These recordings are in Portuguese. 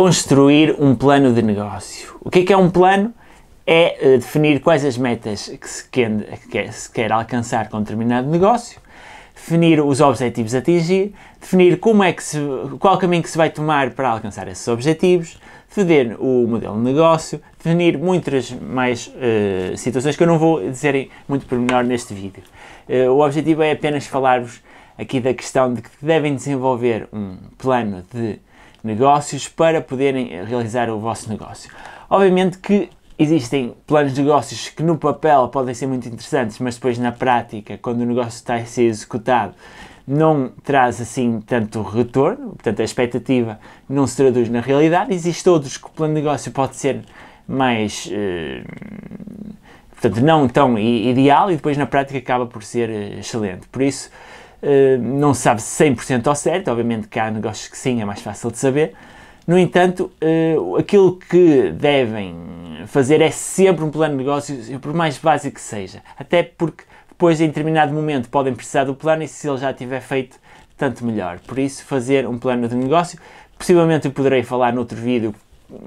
construir um plano de negócio. O que é, que é um plano? É eh, definir quais as metas que se quer, que é, se quer alcançar com determinado negócio, definir os objetivos a atingir, definir como é que se, qual caminho que se vai tomar para alcançar esses objetivos, definir o modelo de negócio, definir muitas mais uh, situações que eu não vou dizer muito muito pormenor neste vídeo. Uh, o objetivo é apenas falar-vos aqui da questão de que devem desenvolver um plano de negócios para poderem eh, realizar o vosso negócio. Obviamente que existem planos de negócios que no papel podem ser muito interessantes, mas depois na prática, quando o negócio está a ser executado, não traz assim tanto retorno, portanto a expectativa não se traduz na realidade. Existem outros que o plano de negócio pode ser mais, eh, portanto, não tão ideal e depois na prática acaba por ser eh, excelente. Por isso, eh, não se sabe 100% ao certo, obviamente que há negócios que sim, é mais fácil de saber. No entanto, eh, aquilo que devem fazer é sempre um plano de negócios, por mais básico que seja. Até porque depois, em determinado momento, podem precisar do plano e se ele já tiver feito, tanto melhor. Por isso, fazer um plano de negócio. Possivelmente eu poderei falar noutro vídeo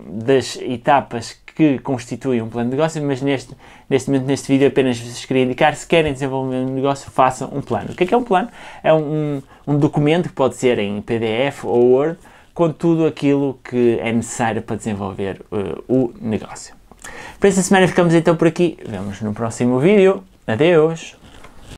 das etapas que constitui um plano de negócio, mas neste, neste momento, neste vídeo, apenas vos queria indicar, se querem desenvolver um negócio, façam um plano. O que é que é um plano? É um, um documento que pode ser em PDF ou Word, com tudo aquilo que é necessário para desenvolver uh, o negócio. Para esta semana ficamos então por aqui, vemos no próximo vídeo. Adeus!